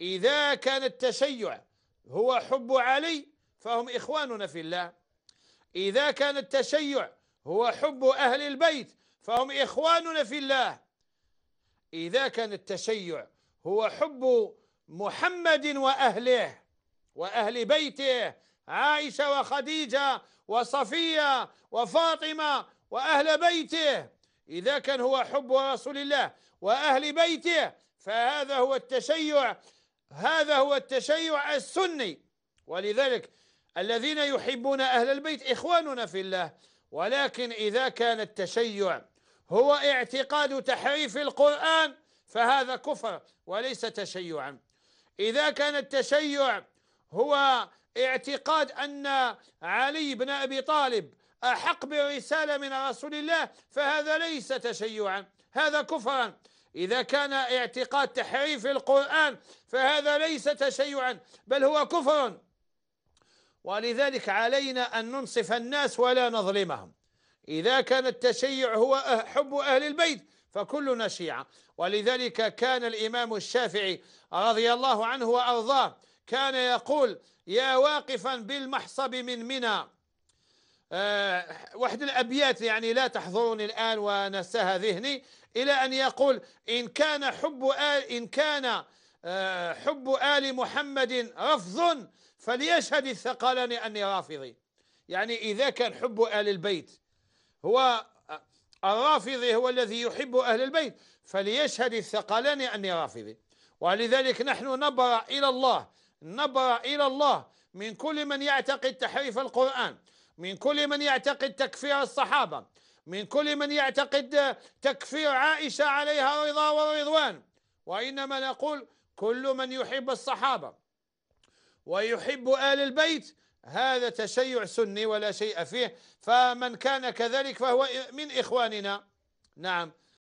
إذا كان التشيع هو حب علي فهم إخواننا في الله إذا كان التشيع هو حب أهل البيت فهم إخواننا في الله إذا كان التشيع هو حب محمد وأهله وأهل بيته عائشة وخديجة وصفية وفاطمة وأهل بيته إذا كان هو حب رسول الله وأهل بيته فهذا هو التشيع هذا هو التشيع السني ولذلك الذين يحبون أهل البيت إخواننا في الله ولكن إذا كان التشيع هو اعتقاد تحريف القرآن فهذا كفر وليس تشيعا إذا كان التشيع هو اعتقاد أن علي بن أبي طالب أحق برسالة من رسول الله فهذا ليس تشيعا هذا كفرا إذا كان اعتقاد تحريف القرآن فهذا ليس تشيعا بل هو كفر ولذلك علينا أن ننصف الناس ولا نظلمهم إذا كان التشيع هو أه-، حب أهل البيت فكلنا شيعة ولذلك كان الإمام الشافعي رضي الله عنه وأرضاه كان يقول يا واقفا بالمحصب من منى آه، واحد الأبيات يعني لا تحضرني الآن ونساها ذهني إلى أن يقول إن كان حب آل إن كان آه، حب آل محمد رفض فليشهد الثقلان أني رافضي يعني إذا كان حب آل البيت هو آه، الرافضي هو الذي يحب أهل البيت فليشهد الثقلان أني رافضي ولذلك نحن نبرأ إلى الله نبرأ إلى الله من كل من يعتقد تحريف القرآن من كل من يعتقد تكفير الصحابة من كل من يعتقد تكفير عائشة عليها رضا ورضوان وإنما نقول كل من يحب الصحابة ويحب آل البيت هذا تشيع سني ولا شيء فيه فمن كان كذلك فهو من إخواننا نعم